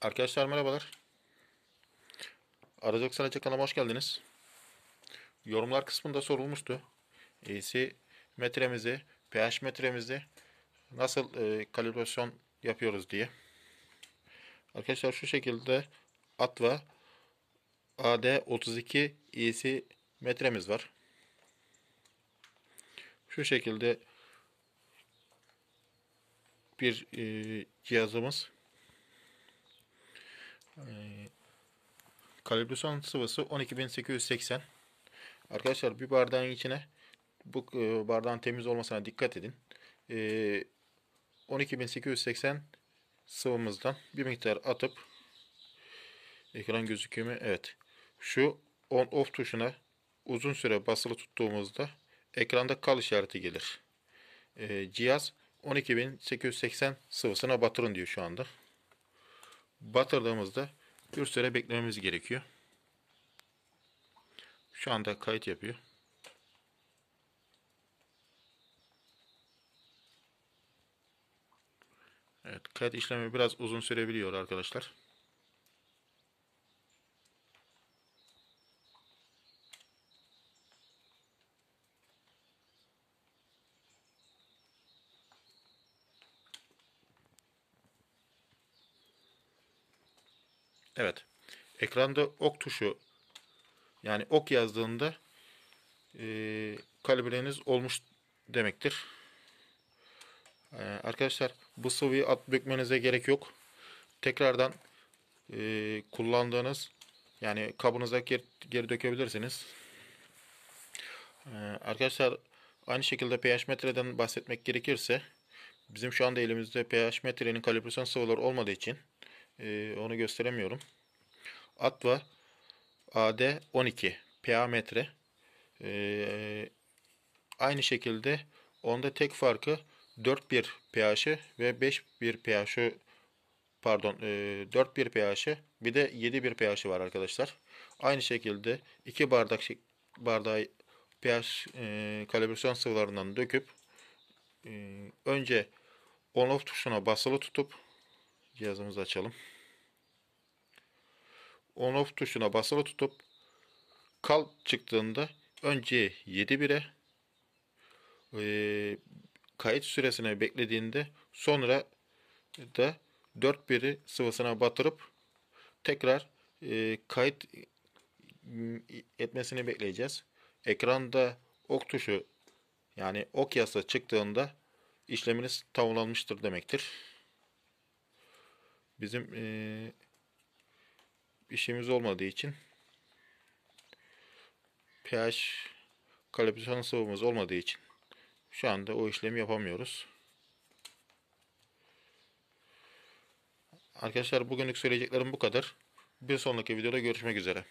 Arkadaşlar merhabalar. Aracılık Sanatçı kanalıma hoş geldiniz. Yorumlar kısmında sorulmuştu. EC metremizi, pH metremizi nasıl e, kalibrasyon yapıyoruz diye. Arkadaşlar şu şekilde Atva AD32 EC metremiz var. Şu şekilde bir e, cihazımız ee, Kalibrisyon sıvısı 12880. Arkadaşlar bir bardağın içine bu e, bardağın temiz olmasına dikkat edin. 12880 ee, sıvımızdan bir miktar atıp ekran gözüküyor mu? Evet. Şu on off tuşuna uzun süre basılı tuttuğumuzda ekranda kal işareti gelir. Ee, cihaz 12880 sıvısına batırın diyor şu anda batırdığımızda bir süre beklememiz gerekiyor. Şu anda kayıt yapıyor. Evet, kayıt işlemi biraz uzun sürebiliyor arkadaşlar. Evet. Ekranda ok tuşu yani ok yazdığında e, kalibreniz olmuş demektir. E, arkadaşlar bu sıvıyı at dökmenize gerek yok. Tekrardan e, kullandığınız yani kabınıza geri, geri dökebilirsiniz. E, arkadaşlar aynı şekilde pH metreden bahsetmek gerekirse bizim şu anda elimizde pH metrenin kalibrasyon sıvıları olmadığı için e, onu gösteremiyorum. Atva AD 12 PA metre. E, aynı şekilde onda tek farkı 4.1 pH'i ve 5.1 pH'i pardon 4.1 e, pH'i bir de 7.1 pH'i var arkadaşlar. Aynı şekilde 2 bardak bardağı pH e, kalibrasyon sıvılarından döküp e, önce on off tuşuna basılı tutup cihazımızı açalım. On off tuşuna basılı tutup kal çıktığında önce 7 bire e, kayıt süresine beklediğinde sonra da 4 biri sıvısına batırıp tekrar e, kayıt e, etmesini bekleyeceğiz. Ekranda ok tuşu yani ok yasa çıktığında işleminiz tamamlanmıştır demektir bizim e, işimiz olmadığı için pH kalibrizasyon sıvımız olmadığı için şu anda o işlemi yapamıyoruz. Arkadaşlar bugünlük söyleyeceklerim bu kadar. Bir sonraki videoda görüşmek üzere.